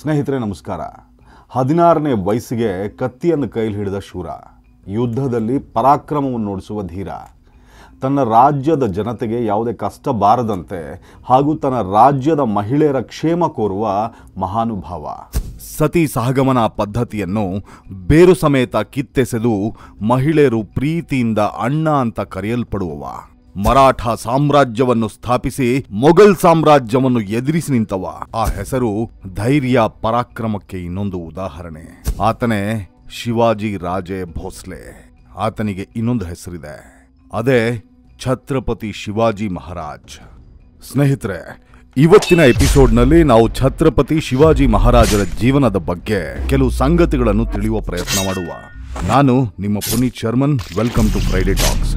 ಸ್ನೇಹಿತರೆ ನಮಸ್ಕಾರ ಹದಿನಾರನೇ ವಯಸ್ಸಿಗೆ ಕತ್ತಿಯನ್ನು ಕೈಲಿ ಹಿಡಿದ ಶೂರ ಯುದ್ಧದಲ್ಲಿ ಪರಾಕ್ರಮವನ್ನು ನೋಡಿಸುವ ಧೀರ ತನ್ನ ರಾಜ್ಯದ ಜನತೆಗೆ ಯಾವುದೇ ಕಷ್ಟ ಬಾರದಂತೆ ಹಾಗೂ ತನ್ನ ರಾಜ್ಯದ ಮಹಿಳೆಯರ ಕ್ಷೇಮ ಕೋರುವ ಮಹಾನುಭಾವ ಸತಿ ಸಹಗಮನ ಪದ್ಧತಿಯನ್ನು ಬೇರು ಸಮೇತ ಕಿತ್ತೆಸೆದು ಮಹಿಳೆಯರು ಪ್ರೀತಿಯಿಂದ ಅಣ್ಣ ಅಂತ ಕರೆಯಲ್ಪಡುವವ ಮರಾಠ ಸಾಮ್ರಾಜ್ಯವನ್ನು ಸ್ಥಾಪಿಸಿ ಮೊಘಲ್ ಸಾಮ್ರಾಜ್ಯವನ್ನು ಎದುರಿಸಿ ನಿಂತವ ಆ ಹೆಸರು ಧೈರ್ಯ ಪರಾಕ್ರಮಕ್ಕೆ ಇನ್ನೊಂದು ಉದಾಹರಣೆ ಆತನೇ ಶಿವಾಜಿ ರಾಜೇ ಭೋಸ್ಲೆ ಆತನಿಗೆ ಇನ್ನೊಂದು ಹೆಸರಿದೆ ಅದೇ ಛತ್ರಪತಿ ಶಿವಾಜಿ ಮಹಾರಾಜ್ ಸ್ನೇಹಿತರೆ ಇವತ್ತಿನ ಎಪಿಸೋಡ್ನಲ್ಲಿ ನಾವು ಛತ್ರಪತಿ ಶಿವಾಜಿ ಮಹಾರಾಜರ ಜೀವನದ ಬಗ್ಗೆ ಕೆಲವು ಸಂಗತಿಗಳನ್ನು ತಿಳಿಯುವ ಪ್ರಯತ್ನ ಮಾಡುವ ನಾನು ನಿಮ್ಮ Puneet Sharman welcome to Friday talks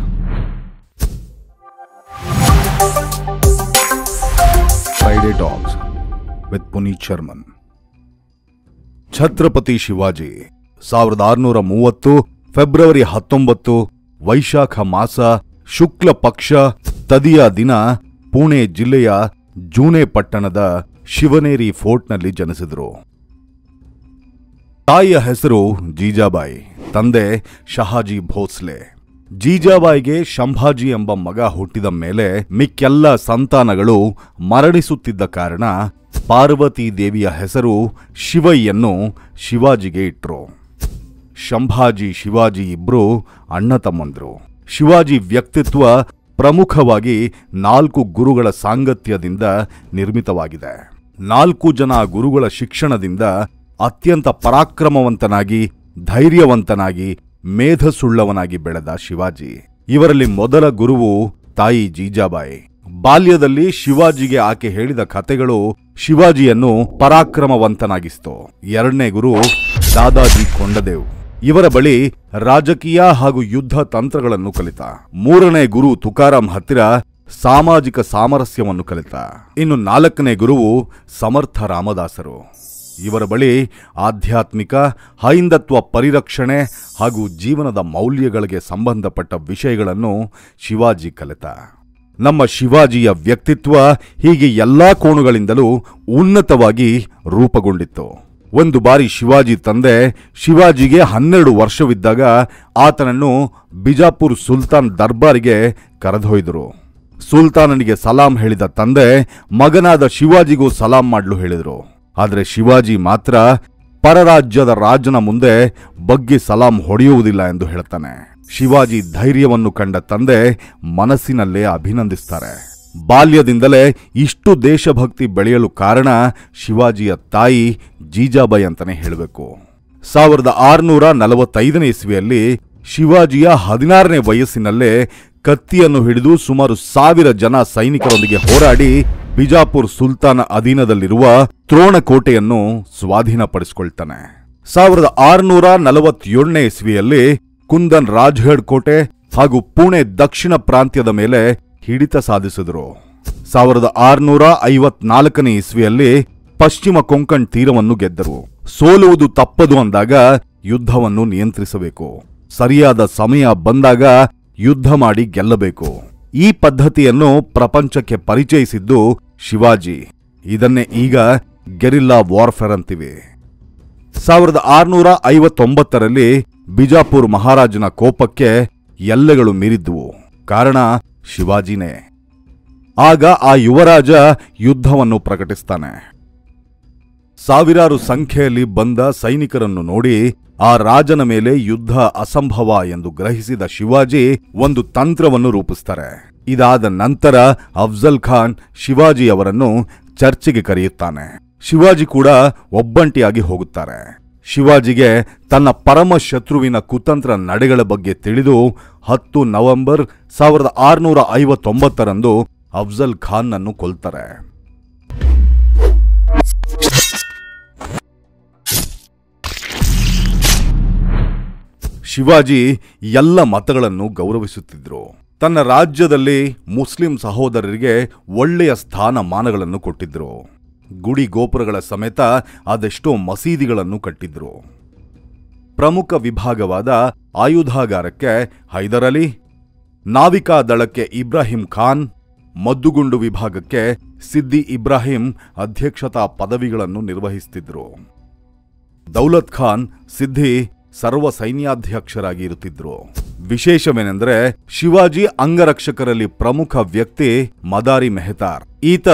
Saturday talks with Puneet Sharman Chhatrapati Shivaji ಸಾವಿರದ ಆರುನೂರ ಮೂವತ್ತು ಫೆಬ್ರವರಿ ಹತ್ತೊಂಬತ್ತು ವೈಶಾಖ ಮಾಸ ಶುಕ್ಲ ಪಕ್ಷ ತದಿಯ ದಿನ ಪುಣೆ ಜಿಲ್ಲೆಯ ಜೂನೆ ಪಟ್ಟಣದ ಶಿವನೇರಿ ಫೋರ್ಟ್ನಲ್ಲಿ ಜನಿಸಿದರು ತಾಯಿಯ ಹೆಸರು ಜೀಜಾಬಾಯಿ ತಂದೆ ಶಹಾಜಿ ಭೋಸ್ಲೆ ಜೀಜಾಬಾಯಿಗೆ ಶಂಭಾಜಿ ಎಂಬ ಮಗ ಹುಟ್ಟಿದ ಮೇಲೆ ಮಿಕ್ಕೆಲ್ಲ ಸಂತಾನಗಳು ಮರಣಿಸುತ್ತಿದ್ದ ಕಾರಣ ಪಾರ್ವತಿ ದೇವಿಯ ಹೆಸರು ಶಿವಯ್ಯನ್ನು ಶಿವಾಜಿಗೆ ಇಟ್ರು ಶಂಭಾಜಿ ಶಿವಾಜಿ ಇಬ್ರು ಅಣ್ಣ ತಮ್ಮಂದ್ರು ಶಿವಾಜಿ ವ್ಯಕ್ತಿತ್ವ ಪ್ರಮುಖವಾಗಿ ನಾಲ್ಕು ಗುರುಗಳ ಸಾಂಗತ್ಯದಿಂದ ನಿರ್ಮಿತವಾಗಿದೆ ನಾಲ್ಕು ಜನ ಗುರುಗಳ ಶಿಕ್ಷಣದಿಂದ ಅತ್ಯಂತ ಪರಾಕ್ರಮವಂತನಾಗಿ ಧೈರ್ಯವಂತನಾಗಿ ಮೇಧಸುಳ್ಳವನಾಗಿ ಬೆಳೆದ ಶಿವಾಜಿ ಇವರಲ್ಲಿ ಮೊದಲ ಗುರುವು ತಾಯಿ ಜೀಜಾಬಾಯಿ ಬಾಲ್ಯದಲ್ಲಿ ಶಿವಾಜಿಗೆ ಆಕೆ ಹೇಳಿದ ಕಥೆಗಳು ಶಿವಾಜಿಯನ್ನು ಪರಾಕ್ರಮವಂತನಾಗಿಸ್ತು ಎರಡನೇ ಗುರು ದಾದಾಜಿ ಕೊಂಡದೇವ್ ಇವರ ಬಳಿ ರಾಜಕೀಯ ಹಾಗೂ ಯುದ್ಧ ತಂತ್ರಗಳನ್ನು ಕಲಿತ ಮೂರನೇ ಗುರು ತುಕಾರಾಂ ಹತ್ತಿರ ಸಾಮಾಜಿಕ ಸಾಮರಸ್ಯವನ್ನು ಕಲಿತ ಇನ್ನು ನಾಲ್ಕನೇ ಗುರುವು ಸಮರ್ಥ ರಾಮದಾಸರು ಇವರ ಬಳಿ ಆಧ್ಯಾತ್ಮಿಕ ಹೈಂದತ್ವ ಪರಿರಕ್ಷಣೆ ಹಾಗೂ ಜೀವನದ ಮೌಲ್ಯಗಳಿಗೆ ಸಂಬಂಧಪಟ್ಟ ವಿಷಯಗಳನ್ನು ಶಿವಾಜಿ ಕಲಿತ ನಮ್ಮ ಶಿವಾಜಿಯ ವ್ಯಕ್ತಿತ್ವ ಹೀಗೆ ಎಲ್ಲಾ ಕೋಣುಗಳಿಂದಲೂ ಉನ್ನತವಾಗಿ ರೂಪುಗೊಂಡಿತ್ತು ಒಂದು ಬಾರಿ ಶಿವಾಜಿ ತಂದೆ ಶಿವಾಜಿಗೆ ಹನ್ನೆರಡು ವರ್ಷವಿದ್ದಾಗ ಆತನನ್ನು ಬಿಜಾಪುರ್ ಸುಲ್ತಾನ್ ದರ್ಬಾರಿಗೆ ಕರೆದೊಯ್ದರು ಸುಲ್ತಾನನಿಗೆ ಸಲಾಂ ಹೇಳಿದ ತಂದೆ ಮಗನಾದ ಶಿವಾಜಿಗೂ ಸಲಾಂ ಮಾಡಲು ಹೇಳಿದರು ಆದರೆ ಶಿವಾಜಿ ಮಾತ್ರ ಪರರಾಜ್ಯದ ರಾಜನ ಮುಂದೆ ಬಗ್ಗಿ ಸಲಾಂ ಹೊಡೆಯುವುದಿಲ್ಲ ಎಂದು ಹೇಳ್ತಾನೆ ಶಿವಾಜಿ ಧೈರ್ಯವನ್ನು ಕಂಡ ತಂದೆ ಮನಸ್ಸಿನಲ್ಲೇ ಅಭಿನಂದಿಸ್ತಾರೆ ಬಾಲ್ಯದಿಂದಲೇ ಇಷ್ಟು ದೇಶಭಕ್ತಿ ಬೆಳೆಯಲು ಕಾರಣ ಶಿವಾಜಿಯ ತಾಯಿ ಜೀಜಾಬಾಯಿ ಅಂತಾನೆ ಹೇಳಬೇಕು ಸಾವಿರದ ಆರುನೂರ ನಲವತ್ತೈದನೇ ಇಸ್ವಿಯಲ್ಲಿ ಶಿವಾಜಿಯ ಹದಿನಾರನೇ ವಯಸ್ಸಿನಲ್ಲೇ ಕತ್ತಿಯನ್ನು ಹಿಡಿದು ಸುಮಾರು ಸಾವಿರ ಜನ ಸೈನಿಕರೊಂದಿಗೆ ಹೋರಾಡಿ ಬಿಜಾಪುರ್ ಸುಲ್ತಾನ ಅಧೀನದಲ್ಲಿರುವ ತ್ರೋಣಕೋಟೆಯನ್ನು ಸ್ವಾಧೀನಪಡಿಸಿಕೊಳ್ತಾನೆ ಸಾವಿರದ ಆರುನೂರ ನಲವತ್ತೇಳನೇ ಇಸ್ವಿಯಲ್ಲಿ ಕುಂದನ್ ರಾಜ್ಗಢ್ ಕೋಟೆ ಹಾಗೂ ಪುಣೆ ದಕ್ಷಿಣ ಪ್ರಾಂತ್ಯದ ಮೇಲೆ ಹಿಡಿತ ಸಾಧಿಸಿದರು ಸಾವಿರದ ಆರುನೂರ ಐವತ್ನಾಲ್ಕನೇ ಇಸ್ವಿಯಲ್ಲಿ ಪಶ್ಚಿಮ ಕೊಂಕಣ್ ತೀರವನ್ನು ಗೆದ್ದರು ಸೋಲುವುದು ತಪ್ಪದು ಅಂದಾಗ ಯುದ್ಧವನ್ನು ನಿಯಂತ್ರಿಸಬೇಕು ಸರಿಯಾದ ಸಮಯ ಬಂದಾಗ ಯುದ್ಧ ಮಾಡಿ ಗೆಲ್ಲಬೇಕು ಈ ಪದ್ಧತಿಯನ್ನು ಪ್ರಪಂಚಕ್ಕೆ ಪರಿಚಯಿಸಿದ್ದು ಶಿವಾಜಿ ಇದನ್ನೇ ಈಗ ಗೆರಿಲ್ಲಾ ವಾರ್ಫೇರ್ ಅಂತೀವಿ ಸಾವಿರದ ಆರುನೂರ ಐವತ್ತೊಂಬತ್ತರಲ್ಲಿ ಬಿಜಾಪುರ್ ಮಹಾರಾಜನ ಕೋಪಕ್ಕೆ ಎಲ್ಲೆಗಳು ಮೀರಿದ್ದುವು ಕಾರಣ ಶಿವಾಜಿನೇ ಆಗ ಆ ಯುವರಾಜ ಯುದ್ಧವನ್ನು ಪ್ರಕಟಿಸ್ತಾನೆ ಸಾವಿರಾರು ಸಂಖ್ಯೆಯಲ್ಲಿ ಬಂದ ಸೈನಿಕರನ್ನು ನೋಡಿ ಆ ರಾಜನ ಮೇಲೆ ಯುದ್ಧ ಅಸಂಭವ ಎಂದು ಗ್ರಹಿಸಿದ ಶಿವಾಜಿ ಒಂದು ತಂತ್ರವನ್ನು ರೂಪಿಸ್ತಾರೆ ಇದಾದ ನಂತರ ಅಫ್ಜಲ್ ಖಾನ್ ಶಿವಾಜಿ ಅವರನ್ನು ಚರ್ಚೆಗೆ ಕರೆಯುತ್ತಾನೆ ಶಿವಾಜಿ ಕೂಡ ಒಬ್ಬಂಟಿಯಾಗಿ ಹೋಗುತ್ತಾರೆ ಶಿವಾಜಿಗೆ ತನ್ನ ಪರಮ ಶತ್ರುವಿನ ಕುತಂತ್ರ ನಡೆಗಳ ಬಗ್ಗೆ ತಿಳಿದು ಹತ್ತು ನವೆಂಬರ್ ಸಾವಿರದ ಆರುನೂರ ಐವತ್ತೊಂಬತ್ತರಂದು ಅಫ್ಜಲ್ ಖಾನ್ನನ್ನು ಕೊಲ್ತಾರೆ ಶಿವಾಜಿ ಎಲ್ಲ ಮತಗಳನ್ನು ಗೌರವಿಸುತ್ತಿದ್ದರು ತನ್ನ ರಾಜ್ಯದಲ್ಲಿ ಮುಸ್ಲಿಂ ಸಹೋದರರಿಗೆ ಒಳ್ಳೆಯ ಸ್ಥಾನಮಾನಗಳನ್ನು ಕೊಟ್ಟಿದ್ದರು ಗುಡಿ ಗೋಪುರಗಳ ಸಮೇತ ಅದೆಷ್ಟೋ ಮಸೀದಿಗಳನ್ನು ಕಟ್ಟಿದ್ರು ಪ್ರಮುಖ ವಿಭಾಗವಾದ ಆಯುಧಾಗಾರಕ್ಕೆ ಹೈದರ್ ಅಲಿ ನಾವಿಕಾ ದಳಕ್ಕೆ ಇಬ್ರಾಹಿಂ ಖಾನ್ ಮದ್ದುಗುಂಡು ವಿಭಾಗಕ್ಕೆ ಸಿದ್ದಿ ಇಬ್ರಾಹಿಂ ಅಧ್ಯಕ್ಷತಾ ಪದವಿಗಳನ್ನು ನಿರ್ವಹಿಸುತ್ತಿದ್ದರು ದೌಲತ್ ಖಾನ್ ಸಿದ್ದಿ ಸರ್ವ ಸೈನ್ಯಾಧ್ಯಕ್ಷರಾಗಿ ಇರುತ್ತಿದ್ದರು ವಿಶೇಷವೇನೆಂದರೆ ಶಿವಾಜಿ ಅಂಗರಕ್ಷಕರಲ್ಲಿ ಪ್ರಮುಖ ವ್ಯಕ್ತಿ ಮದಾರಿ ಮೆಹತಾರ್ ಈತ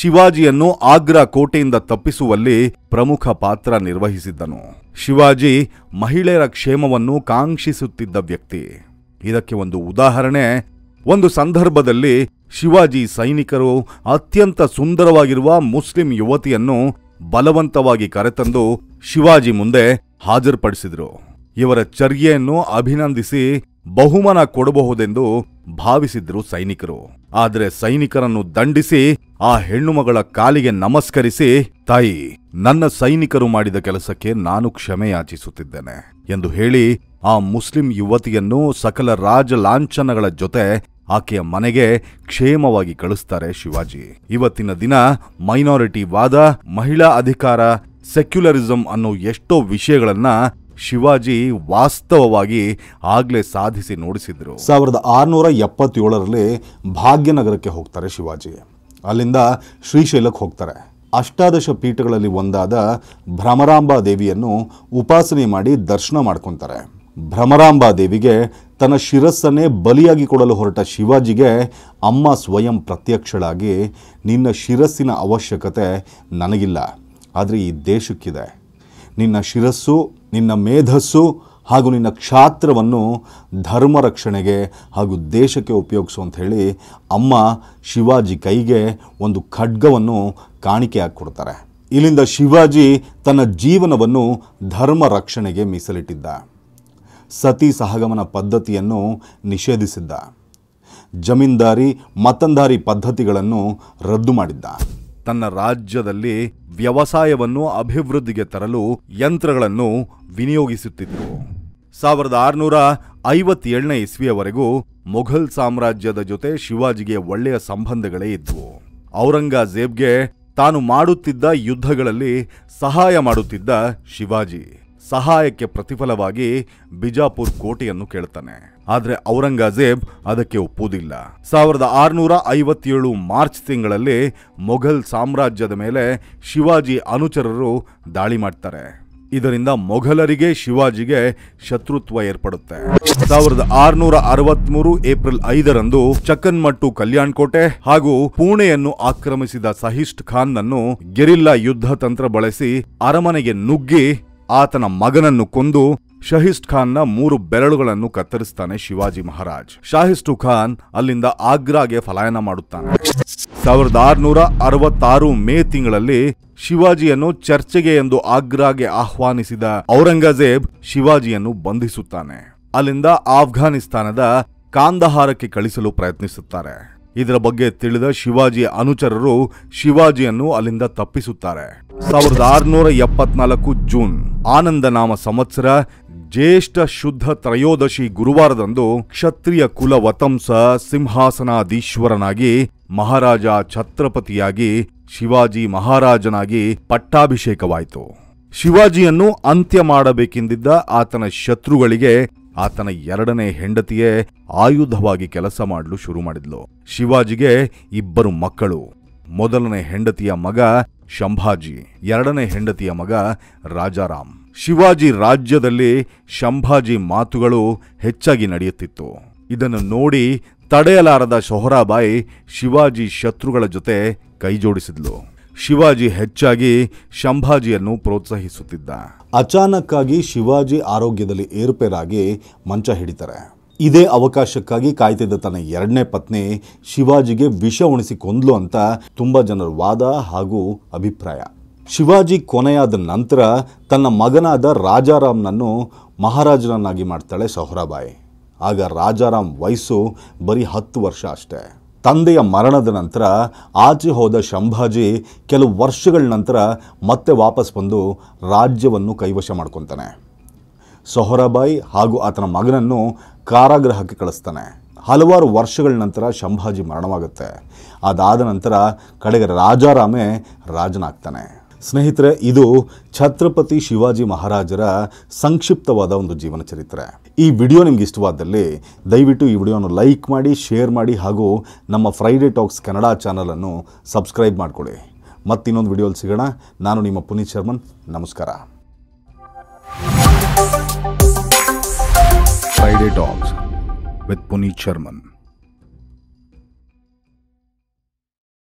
ಶಿವಾಜಿಯನ್ನು ಆಗ್ರಾ ಕೋಟೆಯಿಂದ ತಪ್ಪಿಸುವಲ್ಲಿ ಪ್ರಮುಖ ಪಾತ್ರ ನಿರ್ವಹಿಸಿದ್ದನು ಶಿವಾಜಿ ಮಹಿಳೆಯರ ಕ್ಷೇಮವನ್ನು ಕಾಂಕ್ಷಿಸುತ್ತಿದ್ದ ವ್ಯಕ್ತಿ ಇದಕ್ಕೆ ಒಂದು ಉದಾಹರಣೆ ಒಂದು ಸಂದರ್ಭದಲ್ಲಿ ಶಿವಾಜಿ ಸೈನಿಕರು ಅತ್ಯಂತ ಸುಂದರವಾಗಿರುವ ಮುಸ್ಲಿಂ ಯುವತಿಯನ್ನು ಬಲವಂತವಾಗಿ ಕರೆತಂದು ಶಿವಾಜಿ ಮುಂದೆ ಹಾಜರುಪಡಿಸಿದರು ಇವರ ಚರ್ಯೆಯನ್ನು ಅಭಿನಂದಿಸಿ ಬಹುಮಾನ ಕೊಡಬಹುದೆಂದು ಭಾವಿಸಿದ್ರು ಸೈನಿಕರು ಆದರೆ ಸೈನಿಕರನ್ನು ದಂಡಿಸಿ ಆ ಹೆಣ್ಣುಮಗಳ ಕಾಲಿಗೆ ನಮಸ್ಕರಿಸಿ ತಾಯಿ ನನ್ನ ಸೈನಿಕರು ಮಾಡಿದ ಕೆಲಸಕ್ಕೆ ನಾನು ಕ್ಷಮೆಯಾಚಿಸುತ್ತಿದ್ದೇನೆ ಎಂದು ಹೇಳಿ ಆ ಮುಸ್ಲಿಂ ಯುವತಿಯನ್ನು ಸಕಲ ರಾಜ ಲಾಂಛನಗಳ ಜೊತೆ ಆಕೆಯ ಮನೆಗೆ ಕ್ಷೇಮವಾಗಿ ಕಳಿಸ್ತಾರೆ ಶಿವಾಜಿ ಇವತ್ತಿನ ದಿನ ಮೈನಾರಿಟಿ ವಾದ ಮಹಿಳಾ ಅಧಿಕಾರ ಸೆಕ್ಯುಲರಿಸಂ ಅನ್ನೋ ಎಷ್ಟೋ ವಿಷಯಗಳನ್ನ ಶಿವಾಜಿ ವಾಸ್ತವವಾಗಿ ಆಗಲೇ ಸಾಧಿಸಿ ನೋಡಿಸಿದ್ರು ಸಾವಿರದ ಆರುನೂರ ಎಪ್ಪತ್ತೇಳರಲ್ಲಿ ಭಾಗ್ಯನಗರಕ್ಕೆ ಹೋಗ್ತಾರೆ ಶಿವಾಜಿ ಅಲ್ಲಿಂದ ಶ್ರೀಶೈಲಕ್ಕೆ ಹೋಗ್ತಾರೆ ಅಷ್ಟಾದಶ ಪೀಠಗಳಲ್ಲಿ ಒಂದಾದ ಭ್ರಮರಾಂಬಾ ದೇವಿಯನ್ನು ಉಪಾಸನೆ ಮಾಡಿ ದರ್ಶನ ಮಾಡ್ಕೊತಾರೆ ಭ್ರಮರಾಂಬಾ ದೇವಿಗೆ ತನ್ನ ಶಿರಸ್ಸನ್ನೇ ಬಲಿಯಾಗಿ ಕೊಡಲು ಹೊರಟ ಶಿವಾಜಿಗೆ ಅಮ್ಮ ಸ್ವಯಂ ಪ್ರತ್ಯಕ್ಷಳಾಗಿ ನಿನ್ನ ಶಿರಸ್ಸಿನ ಅವಶ್ಯಕತೆ ನನಗಿಲ್ಲ ಆದರೆ ಈ ದೇಶಕ್ಕಿದೆ ನಿನ್ನ ಶಿರಸ್ಸು ನಿನ್ನ ಮೇಧಸ್ಸು ಹಾಗೂ ನಿನ್ನ ಕ್ಷಾತ್ರವನ್ನು ಧರ್ಮ ರಕ್ಷಣೆಗೆ ಹಾಗೂ ದೇಶಕ್ಕೆ ಉಪಯೋಗಿಸು ಅಂತ ಹೇಳಿ ಅಮ್ಮ ಶಿವಾಜಿ ಕೈಗೆ ಒಂದು ಖಡ್ಗವನ್ನು ಕಾಣಿಕೆ ಹಾಕ್ಕೊಡ್ತಾರೆ ಇಲ್ಲಿಂದ ಶಿವಾಜಿ ತನ್ನ ಜೀವನವನ್ನು ಧರ್ಮ ರಕ್ಷಣೆಗೆ ಮೀಸಲಿಟ್ಟಿದ್ದ ಸತಿ ಸಹಗಮನ ಪದ್ಧತಿಯನ್ನು ನಿಷೇಧಿಸಿದ್ದ ಜಮೀನ್ದಾರಿ ಮತಂದಾರಿ ಪದ್ಧತಿಗಳನ್ನು ರದ್ದು ಮಾಡಿದ್ದ ತನ್ನ ರಾಜ್ಯದಲ್ಲಿ ವ್ಯವಸಾಯವನ್ನು ಅಭಿವೃದ್ಧಿಗೆ ತರಲು ಯಂತ್ರಗಳನ್ನು ವಿನಿಯೋಗಿಸುತ್ತಿತ್ತು ಸಾವಿರದ ಆರುನೂರ ಐವತ್ತೇಳನೇ ಇಸ್ವಿಯವರೆಗೂ ಮೊಘಲ್ ಸಾಮ್ರಾಜ್ಯದ ಜೊತೆ ಶಿವಾಜಿಗೆ ಒಳ್ಳೆಯ ಸಂಬಂಧಗಳೇ ಇದ್ವು ಔರಂಗಜೇಬ್ಗೆ ತಾನು ಮಾಡುತ್ತಿದ್ದ ಯುದ್ಧಗಳಲ್ಲಿ ಸಹಾಯ ಮಾಡುತ್ತಿದ್ದ ಶಿವಾಜಿ ಸಹಾಯಕ್ಕೆ ಪ್ರತಿಫಲವಾಗಿ ಬಿಜಾಪುರ್ ಕೋಟೆಯನ್ನು ಕೇಳ್ತಾನೆ ಆದರೆ ಔರಂಗಜೇಬ್ ಅದಕ್ಕೆ ಒಪ್ಪುವುದಿಲ್ಲ ಸಾವಿರದ ಆರುನೂರ ಐವತ್ತೇಳು ಮಾರ್ಚ್ ತಿಂಗಳಲ್ಲಿ ಮೊಘಲ್ ಸಾಮ್ರಾಜ್ಯದ ಮೇಲೆ ಶಿವಾಜಿ ಅನುಚರರು ದಾಳಿ ಮಾಡ್ತಾರೆ ಇದರಿಂದ ಮೊಘಲರಿಗೆ ಶಿವಾಜಿಗೆ ಶತ್ರುತ್ವ ಏರ್ಪಡುತ್ತೆ ಸಾವಿರದ ಆರುನೂರ ಅರವತ್ಮೂರು ಏಪ್ರಿಲ್ ಐದರಂದು ಚಕ್ಕನ್ಮಟ್ಟು ಕಲ್ಯಾಣ್ ಕೋಟೆ ಹಾಗೂ ಪುಣೆಯನ್ನು ಆಕ್ರಮಿಸಿದ ಸಹಿಷ್ಠ್ ಖಾನ್ ನನ್ನು ಗೆರಿಲ್ಲಾ ಯುದ್ಧ ತಂತ್ರ ಬಳಸಿ ಅರಮನೆಗೆ ನುಗ್ಗಿ ಆತನ ಮಗನನ್ನು ಕೊಂದು ಶಹಿಸ್ಟ್ ಖಾನ್ನ ಮೂರು ಬೆರಳುಗಳನ್ನು ಕತ್ತರಿಸ್ತಾನೆ ಶಿವಾಜಿ ಮಹಾರಾಜ್ ಶಾಹಿಸ್ಟು ಖಾನ್ ಅಲ್ಲಿಂದ ಆಗ್ರಾಗೆ ಫಲಾಯನ ಮಾಡುತ್ತಾನೆ ಸಾವಿರದ ಆರುನೂರ ಅರವತ್ತಾರು ಮೇ ತಿಂಗಳಲ್ಲಿ ಶಿವಾಜಿಯನ್ನು ಚರ್ಚೆಗೆ ಎಂದು ಆಗ್ರಾಗೆ ಆಹ್ವಾನಿಸಿದ ಔರಂಗಜೇಬ್ ಶಿವಾಜಿಯನ್ನು ಬಂಧಿಸುತ್ತಾನೆ ಅಲ್ಲಿಂದ ಆಫ್ಘಾನಿಸ್ತಾನದ ಕಾಂದಹಾರಕ್ಕೆ ಕಳಿಸಲು ಪ್ರಯತ್ನಿಸುತ್ತಾರೆ ಇದರ ಬಗ್ಗೆ ತಿಳಿದ ಶಿವಾಜಿಯ ಅನುಚರರು ಶಿವಾಜಿಯನ್ನು ಅಲ್ಲಿಂದ ತಪ್ಪಿಸುತ್ತಾರೆ ಸಾವಿರದ ಆರುನೂರ ಎಪ್ಪತ್ನಾಲ್ಕು ಜೂನ್ ಆನಂದನಾಮ ಸಂವತ್ಸರ ಜ್ಯೇಷ್ಠ ಶುದ್ಧ ತ್ರಯೋದಶಿ ಗುರುವಾರದಂದು ಕ್ಷತ್ರಿಯ ಕುಲ ವತಂಸ ಸಿಂಹಾಸನಾಧೀಶ್ವರನಾಗಿ ಮಹಾರಾಜ ಛತ್ರಪತಿಯಾಗಿ ಶಿವಾಜಿ ಮಹಾರಾಜನಾಗಿ ಪಟ್ಟಾಭಿಷೇಕವಾಯಿತು ಶಿವಾಜಿಯನ್ನು ಅಂತ್ಯ ಮಾಡಬೇಕೆಂದಿದ್ದ ಆತನ ಶತ್ರುಗಳಿಗೆ ಆತನ ಎರಡನೇ ಹೆಂಡತಿಯೇ ಆಯುಧವಾಗಿ ಕೆಲಸ ಮಾಡಲು ಶುರು ಮಾಡಿದ್ಲು ಶಿವಾಜಿಗೆ ಇಬ್ಬರು ಮಕ್ಕಳು ಮೊದಲನೇ ಹೆಂಡತಿಯ ಮಗ ಶಂಭಾಜಿ ಎರಡನೇ ಹೆಂಡತಿಯ ಮಗ ರಾಜಾರಾಮ್ ಶಿವಾಜಿ ರಾಜ್ಯದಲ್ಲಿ ಶಂಭಾಜಿ ಮಾತುಗಳು ಹೆಚ್ಚಾಗಿ ನಡೆಯುತ್ತಿತ್ತು ಇದನ್ನು ನೋಡಿ ತಡೆಯಲಾರದ ಸೊಹರಾಬಾಯಿ ಶಿವಾಜಿ ಶತ್ರುಗಳ ಜೊತೆ ಕೈಜೋಡಿಸಿದ್ಲು ಶಿವಾಜಿ ಹೆಚ್ಚಾಗಿ ಶಂಭಾಜಿಯನ್ನು ಪ್ರೋತ್ಸಾಹಿಸುತ್ತಿದ್ದ ಅಚಾನಕ್ಕಾಗಿ ಶಿವಾಜಿ ಆರೋಗ್ಯದಲ್ಲಿ ಏರುಪೇರಾಗಿ ಮಂಚ ಹಿಡಿತಾರೆ ಇದೇ ಅವಕಾಶಕ್ಕಾಗಿ ಕಾಯ್ತಿದ್ದ ತನ್ನ ಎರಡನೇ ಪತ್ನಿ ಶಿವಾಜಿಗೆ ವಿಷ ಉಣಿಸಿ ಕೊಂದ್ಲು ಅಂತ ತುಂಬ ಜನರ ವಾದ ಹಾಗೂ ಅಭಿಪ್ರಾಯ ಶಿವಾಜಿ ಕೊನೆಯಾದ ನಂತರ ತನ್ನ ಮಗನಾದ ರಾಜಾರಾಮ್ನನ್ನು ಮಹಾರಾಜರನ್ನಾಗಿ ಮಾಡ್ತಾಳೆ ಸೊಹರಾಬಾಯಿ ಆಗ ರಾಜಾರಾಮ್ ವಯಸ್ಸು ಬರೀ ಹತ್ತು ವರ್ಷ ಅಷ್ಟೇ ತಂದೆಯ ಮರಣದ ನಂತರ ಆಚೆ ಹೋದ ಶಂಭಾಜಿ ಕೆಲವು ವರ್ಷಗಳ ನಂತರ ಮತ್ತೆ ವಾಪಸ್ ಬಂದು ರಾಜ್ಯವನ್ನು ಕೈವಶ ಮಾಡ್ಕೊತಾನೆ ಸೊಹರಾಬಾಯಿ ಹಾಗೂ ಆತನ ಮಗನನ್ನು ಕಾರಾಗೃಹಕ್ಕೆ ಕಳಿಸ್ತಾನೆ ಹಲವಾರು ವರ್ಷಗಳ ನಂತರ ಶಂಭಾಜಿ ಮರಣವಾಗುತ್ತೆ ಅದಾದ ನಂತರ ಕಡೆಗೆ ರಾಜಾರಾಮೆ ರಾಜನಾಗ್ತಾನೆ ಸ್ನೇಹಿತರೆ ಇದು ಛತ್ರಪತಿ ಶಿವಾಜಿ ಮಹಾರಾಜರ ಸಂಕ್ಷಿಪ್ತವಾದ ಒಂದು ಜೀವನ ಚರಿತ್ರೆ ಈ ವಿಡಿಯೋ ನಿಮ್ಗೆ ಇಷ್ಟವಾದಲ್ಲಿ ದಯವಿಟ್ಟು ಈ ವಿಡಿಯೋನ ಲೈಕ್ ಮಾಡಿ ಶೇರ್ ಮಾಡಿ ಹಾಗೂ ನಮ್ಮ ಫ್ರೈಡೆ ಟಾಕ್ಸ್ ಕನ್ನಡ ಚಾನಲನ್ನು ಸಬ್ಸ್ಕ್ರೈಬ್ ಮಾಡಿಕೊಳ್ಳಿ ಮತ್ತಿನ್ನೊಂದು ವಿಡಿಯೋಲಿ ಸಿಗೋಣ ನಾನು ನಿಮ್ಮ ಪುನೀತ್ ಶರ್ಮನ್ ನಮಸ್ಕಾರ Friday Talks with Puneet Sharman.